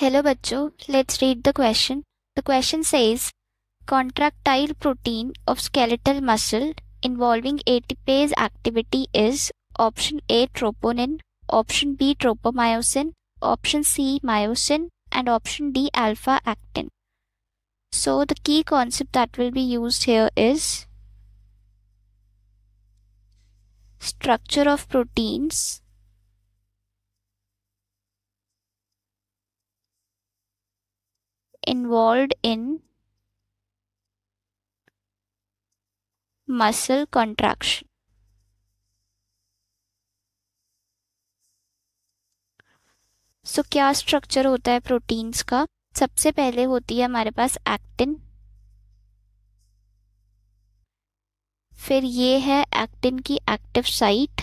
Hello bacho, let's read the question. The question says contractile protein of skeletal muscle involving ATPase activity is option A troponin, option B tropomyosin, option C myosin and option D alpha actin. So the key concept that will be used here is structure of proteins involved in muscle contraction. So so, क्या structure होता है proteins का सबसे पहले होती है हमारे पास actin फिर ये है एक्टिन की एक्टिव साइट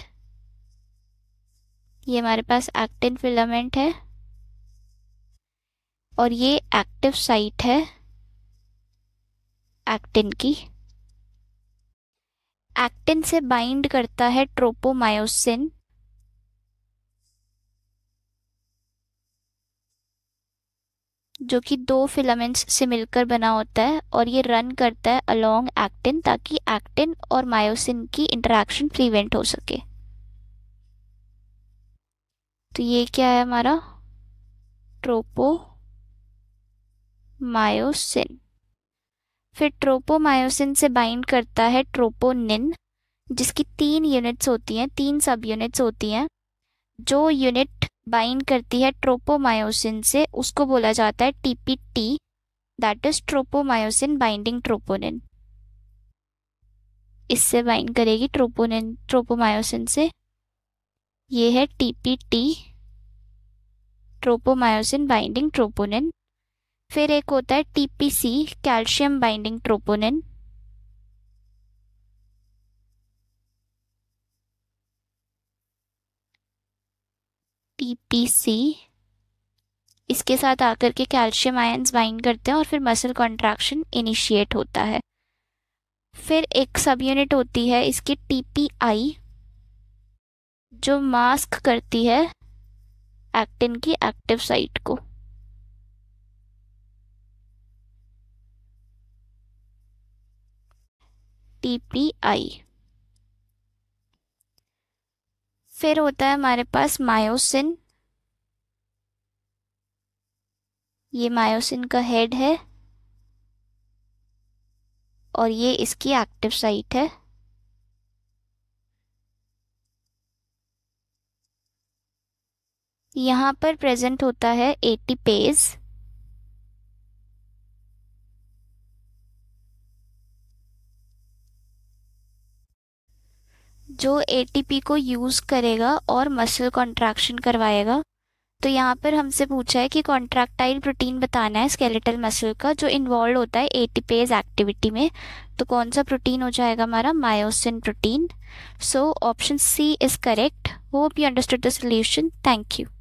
ये हमारे पास एक्टिन फिलामेंट है और ये एक्टिव साइट है एक्टिन की एक्टिन से बाइंड करता है ट्रोपोमायोसिन जो कि दो फिलामेंट्स से मिलकर बना होता है और ये रन करता है अलोंग एक्टिन ताकि एक्टिन और मायोसिन की इंटरेक्शन प्रिवेंट हो सके तो ये क्या है हमारा ट्रोपो मायोसिन फिर ट्रोपोमायोसिन से बाइंड करता है ट्रोपोनिन जिसकी तीन यूनिट्स होती हैं तीन सब यूनिट्स होती हैं जो यूनिट बाइंड करती है ट्रोपोमायोसिन से उसको बोला जाता है TPT that is tropomyosin binding troponin इससे बाइंड करेगी ट्रोपोनिन ट्रोपोमायोसिन से ये है टीपीटी ट्रोपोमायोसिन बाइंडिंग ट्रोपोनिन फिर एक होता है TPC calcium binding troponin TPC इसके साथ आकर के कैल्शियम आयंस बाइंड करते हैं और फिर मसल कॉन्ट्रैक्शन इनिशिएट होता है फिर एक सब यूनिट होती है इसकी टीपीआई जो मास्क करती है एक्टिन की एक्टिव साइट को आई फिर होता है हमारे पास मायोसिन ये मायोसिन का हेड है और ये इसकी एक्टिव साइट है यहाँ पर प्रेजेंट होता है एटीपेज जो एटीपी को यूज़ करेगा और मसल कॉन्ट्रैक्शन करवाएगा तो यहाँ पर हमसे पूछा है कि कॉन्ट्रैक्टाइल प्रोटीन बताना है स्केलेटल मसल का जो इन्वॉल्व होता है एटीपेज एक्टिविटी में तो कौन सा प्रोटीन हो जाएगा हमारा myosin protein so option C is correct hope you understood the solution thank you